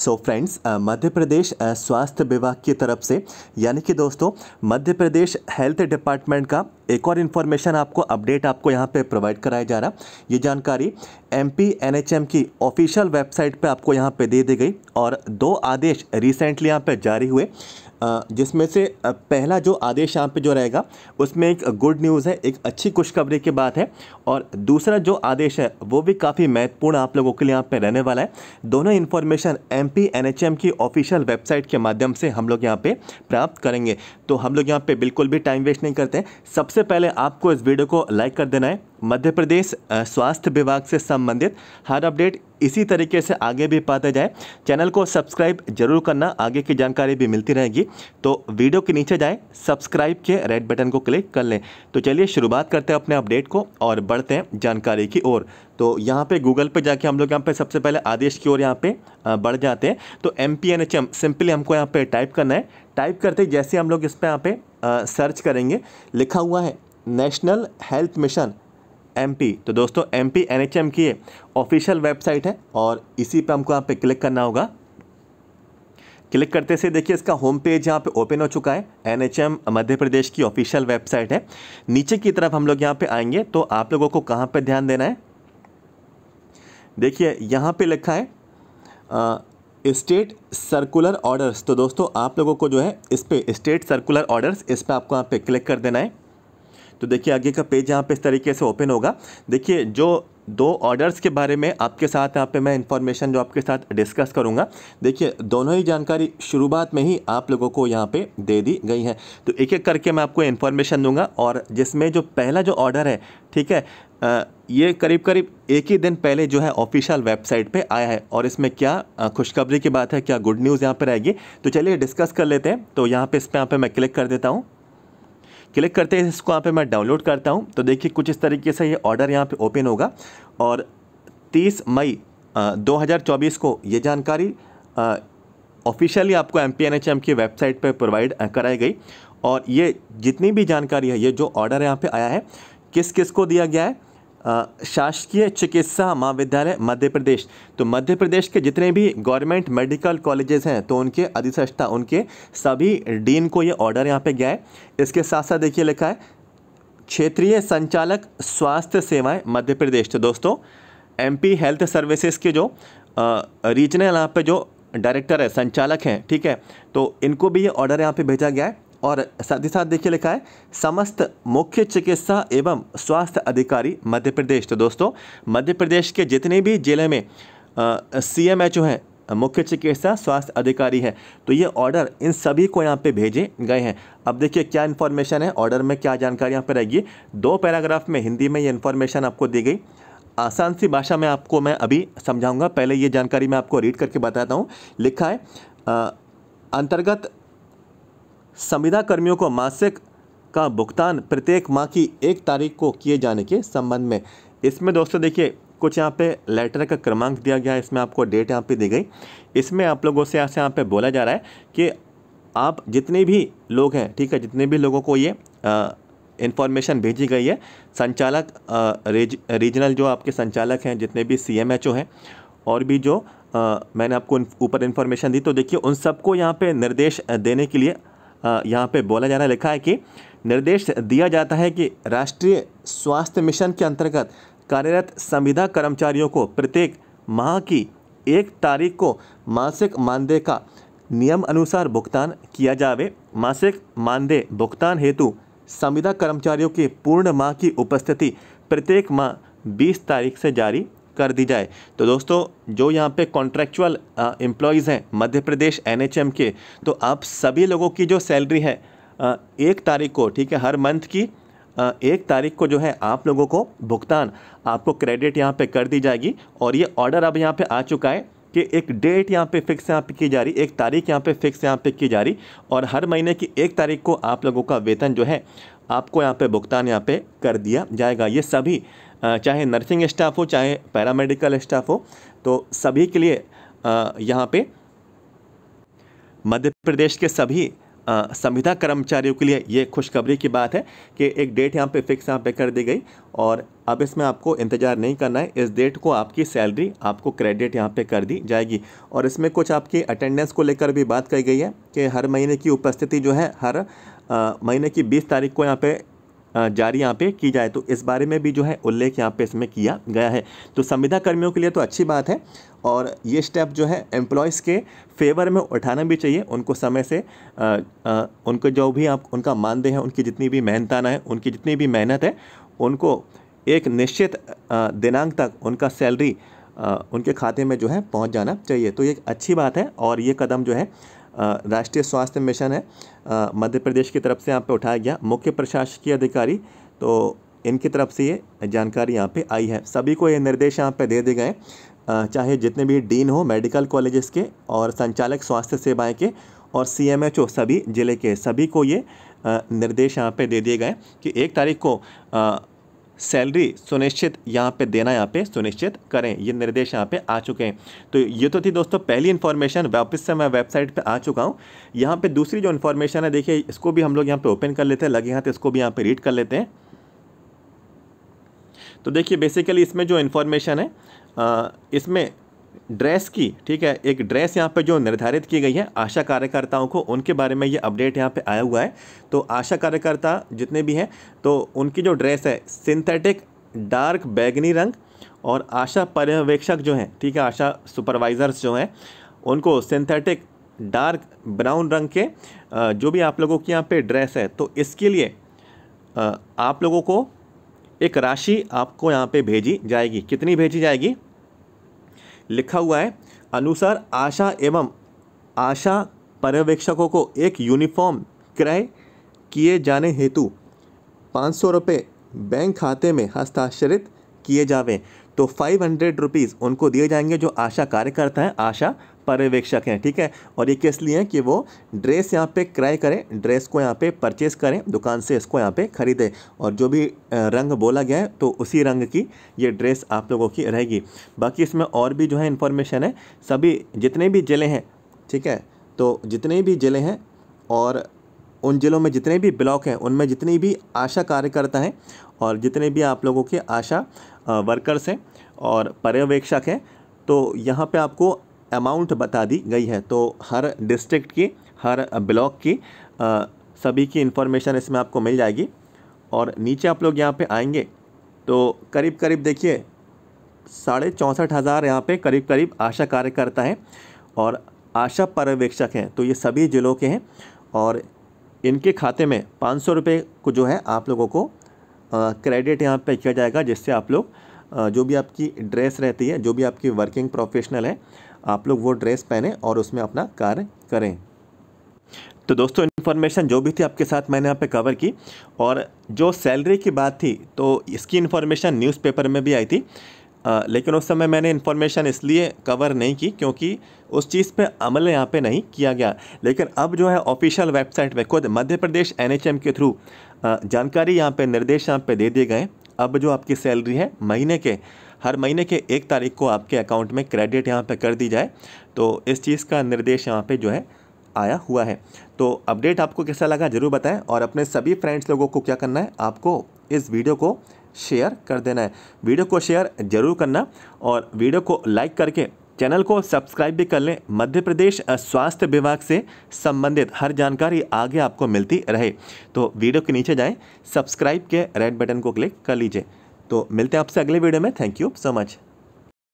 so friends मध्य प्रदेश स्वास्थ्य विभाग की तरफ से यानी कि दोस्तों मध्य प्रदेश हेल्थ डिपार्टमेंट का एक और इन्फॉर्मेशन आपको अपडेट आपको यहाँ पे प्रोवाइड कराया जा रहा ये जानकारी एम पी की ऑफिशियल वेबसाइट पे आपको यहाँ पे दे दी गई और दो आदेश रिसेंटली यहाँ पे जारी हुए जिसमें से पहला जो आदेश यहाँ पे जो रहेगा उसमें एक गुड न्यूज़ है एक अच्छी खुशखबरी की बात है और दूसरा जो आदेश है वो भी काफ़ी महत्वपूर्ण आप लोगों के लिए यहाँ पर रहने वाला है दोनों इन्फॉर्मेशन एम एमपी एनएचएम की ऑफिशियल वेबसाइट के माध्यम से हम लोग यहाँ पे प्राप्त करेंगे तो हम लोग यहाँ पे बिल्कुल भी टाइम वेस्ट नहीं करते सबसे पहले आपको इस वीडियो को लाइक कर देना है मध्य प्रदेश स्वास्थ्य विभाग से संबंधित हर अपडेट इसी तरीके से आगे भी पाते जाए चैनल को सब्सक्राइब जरूर करना आगे की जानकारी भी मिलती रहेगी तो वीडियो के नीचे जाएँ सब्सक्राइब के रेड बटन को क्लिक कर लें तो चलिए शुरुआत करते हैं अपने अपडेट को और बढ़ते हैं जानकारी की ओर तो यहाँ पे गूगल पे जाके हम लोग यहाँ पे सबसे पहले आदेश की ओर यहाँ पे बढ़ जाते हैं तो M P N H M simply हमको यहाँ पे टाइप करना है टाइप करते जैसे हम लोग इस पर यहाँ पे सर्च करेंगे लिखा हुआ है नेशनल हेल्थ मिशन एमपी तो दोस्तों एमपी एनएचएम की ऑफिशियल वेबसाइट है और इसी पे हमको यहाँ पे क्लिक करना होगा क्लिक करते से देखिए इसका होम पेज यहाँ पे ओपन हो चुका है एनएचएम मध्य प्रदेश की ऑफिशियल वेबसाइट है नीचे की तरफ हम लोग यहाँ पे आएंगे तो आप लोगों को कहाँ पे ध्यान देना है देखिए यहाँ पे लिखा है आ, स्टेट सर्कुलर ऑर्डर्स तो दोस्तों आप लोगों को जो है इस पर स्टेट सर्कुलर ऑर्डर्स इस पर आपको यहाँ पे क्लिक कर देना है तो देखिए आगे का पेज यहाँ पे इस तरीके से ओपन होगा देखिए जो दो ऑर्डर्स के बारे में आपके साथ यहाँ पे मैं इन्फॉर्मेशन जो आपके साथ डिस्कस करूँगा देखिए दोनों ही जानकारी शुरुआत में ही आप लोगों को यहाँ पे दे दी गई है तो एक एक करके मैं आपको इन्फॉर्मेशन दूंगा और जिसमें जो पहला जो ऑर्डर है ठीक है आ, ये करीब करीब एक ही दिन पहले जो है ऑफिशियल वेबसाइट पे आया है और इसमें क्या खुशखबरी की बात है क्या गुड न्यूज़ यहाँ पर आएगी तो चलिए डिस्कस कर लेते हैं तो यहाँ पे इस पर यहाँ पर मैं क्लिक कर देता हूँ क्लिक करते हैं इसको यहाँ पे मैं डाउनलोड करता हूँ तो देखिए कुछ इस तरीके से ये ऑर्डर यहाँ पे ओपन होगा और 30 मई 2024 को ये जानकारी ऑफिशियली आपको एम पी की वेबसाइट पर प्रोवाइड कराई गई और ये जितनी भी जानकारी है ये जो ऑर्डर यहाँ पर आया है किस किस को दिया गया है शासकीय चिकित्सा महाविद्यालय मध्य प्रदेश तो मध्य प्रदेश के जितने भी गवर्नमेंट मेडिकल कॉलेजेस हैं तो उनके अधिष्ठता उनके सभी डीन को ये ऑर्डर यहाँ पे गया है इसके साथ साथ देखिए लिखा है क्षेत्रीय संचालक स्वास्थ्य सेवाएं मध्य प्रदेश तो दोस्तों एमपी हेल्थ सर्विसेज के जो रीजनल यहाँ पे जो डायरेक्टर है संचालक हैं ठीक है तो इनको भी ये ऑर्डर यहाँ पे भेजा गया है और साथ ही साथ देखिए लिखा है समस्त मुख्य चिकित्सा एवं स्वास्थ्य अधिकारी मध्य प्रदेश तो दोस्तों मध्य प्रदेश के जितने भी जिले में सी एम एच ओ हैं मुख्य चिकित्सा स्वास्थ्य अधिकारी है तो ये ऑर्डर इन सभी को यहाँ पे भेजे गए हैं अब देखिए क्या इन्फॉर्मेशन है ऑर्डर में क्या जानकारी यहाँ पर रहेगी दो पैराग्राफ में हिंदी में ये इन्फॉर्मेशन आपको दी गई आसान सी भाषा में आपको मैं अभी समझाऊंगा पहले ये जानकारी मैं आपको रीड करके बताता हूँ लिखा है आ, अंतर्गत संविदा कर्मियों को मासिक का भुगतान प्रत्येक माह की एक तारीख को किए जाने के संबंध में इसमें दोस्तों देखिए कुछ यहाँ पे लेटर का क्रमांक दिया गया है इसमें आपको डेट यहाँ पे दी गई इसमें आप लोगों से यहाँ यहाँ पे बोला जा रहा है कि आप जितने भी लोग हैं ठीक है जितने भी लोगों को ये इन्फॉर्मेशन भेजी गई है संचालक रेज, रीजनल जो आपके संचालक हैं जितने भी सी एम हैं और भी जो आ, मैंने आपको ऊपर इन्फॉर्मेशन दी तो देखिए उन सबको यहाँ पे निर्देश देने के लिए यहाँ पे बोला जा रहा है लिखा है कि निर्देश दिया जाता है कि राष्ट्रीय स्वास्थ्य मिशन के अंतर्गत कार्यरत संविदा कर्मचारियों को प्रत्येक माह की एक तारीख को मासिक मानदेय का नियम अनुसार भुगतान किया जावे मासिक मानदेय भुगतान हेतु संविदा कर्मचारियों के पूर्ण माह की उपस्थिति प्रत्येक माह 20 तारीख से जारी कर दी जाए तो दोस्तों जो यहाँ पे कॉन्ट्रेक्चुअल एम्प्लॉयज़ हैं मध्य प्रदेश एनएचएम के तो आप सभी लोगों की जो सैलरी है आ, एक तारीख को ठीक है हर मंथ की आ, एक तारीख को जो है आप लोगों को भुगतान आपको क्रेडिट यहाँ पे कर दी जाएगी और ये ऑर्डर अब यहाँ पे आ चुका है कि एक डेट यहाँ पे फिक्स यहाँ पे की जा रही एक तारीख यहाँ पे फिक्स यहाँ पे की जा रही और हर महीने की एक तारीख को आप लोगों का वेतन जो है आपको यहाँ पे भुगतान यहाँ पे कर दिया जाएगा ये सभी चाहे नर्सिंग स्टाफ हो चाहे पैरामेडिकल स्टाफ हो तो सभी के लिए यहाँ पे मध्य प्रदेश के सभी संविदा कर्मचारियों के लिए ये खुशखबरी की बात है कि एक डेट यहाँ पे फिक्स यहाँ पे कर दी गई और अब इसमें आपको इंतज़ार नहीं करना है इस डेट को आपकी सैलरी आपको क्रेडिट यहाँ पे कर दी जाएगी और इसमें कुछ आपकी अटेंडेंस को लेकर भी बात कही गई है कि हर महीने की उपस्थिति जो है हर महीने की बीस तारीख को यहाँ पे जारी यहाँ पे की जाए तो इस बारे में भी जो है उल्लेख यहाँ पे इसमें किया गया है तो संविदा कर्मियों के लिए तो अच्छी बात है और ये स्टेप जो है एम्प्लॉयज़ के फेवर में उठाना भी चाहिए उनको समय से आ, आ, उनको जो भी आप उनका मानदेय है उनकी जितनी भी मेहनताना है उनकी जितनी भी मेहनत है उनको एक निश्चित दिनांक तक उनका सैलरी उनके खाते में जो है पहुँच जाना चाहिए तो ये अच्छी बात है और ये कदम जो है राष्ट्रीय स्वास्थ्य मिशन है मध्य प्रदेश की तरफ से यहाँ पे उठाया गया मुख्य प्रशासकीय अधिकारी तो इनकी तरफ से ये जानकारी यहाँ पे आई है सभी को ये निर्देश यहाँ पे दे दिए गए चाहे जितने भी डीन हो मेडिकल कॉलेजेस के और संचालक स्वास्थ्य सेवाएं के और सी एम एच ओ सभी ज़िले के सभी को ये निर्देश यहाँ पे दे दिए गए कि एक तारीख को सैलरी सुनिश्चित यहाँ पे देना यहाँ पे सुनिश्चित करें ये निर्देश यहाँ पे आ चुके हैं तो ये तो थी दोस्तों पहली इन्फॉर्मेशन वापस से मैं वेबसाइट पे आ चुका हूँ यहाँ पे दूसरी जो इन्फॉर्मेशन है देखिए इसको भी हम लोग यहाँ पे ओपन कर लेते हैं लगे हाथ इसको भी यहाँ पे रीड कर लेते हैं तो देखिए बेसिकली इसमें जो इन्फॉर्मेशन है इसमें ड्रेस की ठीक है एक ड्रेस यहाँ पे जो निर्धारित की गई है आशा कार्यकर्ताओं को उनके बारे में ये अपडेट यहाँ पे आया हुआ है तो आशा कार्यकर्ता जितने भी हैं तो उनकी जो ड्रेस है सिंथेटिक डार्क बैगनी रंग और आशा पर्यवेक्षक जो हैं ठीक है आशा सुपरवाइज़र्स जो हैं उनको सिंथेटिक डार्क ब्राउन रंग के जो भी आप लोगों की यहाँ पर ड्रेस है तो इसके लिए आप लोगों को एक राशि आपको यहाँ पे भेजी जाएगी कितनी भेजी जाएगी लिखा हुआ है अनुसार आशा एवं आशा पर्यवेक्षकों को एक यूनिफॉर्म क्रय किए जाने हेतु पाँच सौ रुपये बैंक खाते में हस्ताक्षरित किए जावे तो फाइव हंड्रेड रुपीज़ उनको दिए जाएंगे जो आशा कार्यकर्ता हैं आशा पर्यवेक्षक हैं ठीक है और ये किस लिए हैं कि वो ड्रेस यहाँ पे क्रय करें ड्रेस को यहाँ पे परचेस करें दुकान से इसको यहाँ पे ख़रीदें और जो भी रंग बोला गया है तो उसी रंग की ये ड्रेस आप लोगों की रहेगी बाकी इसमें और भी जो है इन्फॉर्मेशन है सभी जितने भी ज़िले हैं ठीक है तो जितने भी ज़िले हैं और उन ज़िलों में जितने भी ब्लॉक हैं उनमें जितनी भी आशा कार्यकर्ता हैं और जितने भी आप लोगों के आशा वर्कर्स हैं और पर्यवेक्षक हैं तो यहाँ पे आपको अमाउंट बता दी गई है तो हर डिस्ट्रिक्ट की हर ब्लॉक की आ, सभी की इन्फॉर्मेशन इसमें आपको मिल जाएगी और नीचे आप लोग यहाँ पे आएंगे तो करीब करीब देखिए साढ़े चौंसठ हज़ार यहाँ पर करीब करीब आशा कार्यकर्ता हैं और आशा पर्यवेक्षक हैं तो ये सभी ज़िलों के हैं और इनके खाते में पाँच सौ रुपये को जो है आप लोगों को क्रेडिट यहाँ पे किया जाएगा जिससे आप लोग जो भी आपकी ड्रेस रहती है जो भी आपकी वर्किंग प्रोफेशनल है आप लोग वो ड्रेस पहने और उसमें अपना कार्य करें तो दोस्तों इन्फॉर्मेशन जो भी थी आपके साथ मैंने यहाँ पे कवर की और जो सैलरी की बात थी तो इसकी इन्फॉर्मेशन न्यूज़पेपर में भी आई थी आ, लेकिन उस समय मैंने इन्फॉर्मेशन इसलिए कवर नहीं की क्योंकि उस चीज़ पे अमल यहाँ पे नहीं किया गया लेकिन अब जो है ऑफिशियल वेबसाइट पर खुद मध्य प्रदेश एन के थ्रू जानकारी यहाँ पर निर्देश यहाँ पर दे दिए गए अब जो आपकी सैलरी है महीने के हर महीने के एक तारीख को आपके अकाउंट में क्रेडिट यहाँ पर कर दी जाए तो इस चीज़ का निर्देश यहाँ पर जो है आया हुआ है तो अपडेट आपको कैसा लगा ज़रूर बताएं और अपने सभी फ्रेंड्स लोगों को क्या करना है आपको इस वीडियो को शेयर कर देना है वीडियो को शेयर ज़रूर करना और वीडियो को लाइक करके चैनल को सब्सक्राइब भी कर लें मध्य प्रदेश स्वास्थ्य विभाग से संबंधित हर जानकारी आगे आपको मिलती रहे तो वीडियो के नीचे जाएं सब्सक्राइब के रेड बटन को क्लिक कर लीजिए तो मिलते हैं आपसे अगले वीडियो में थैंक यू सो मच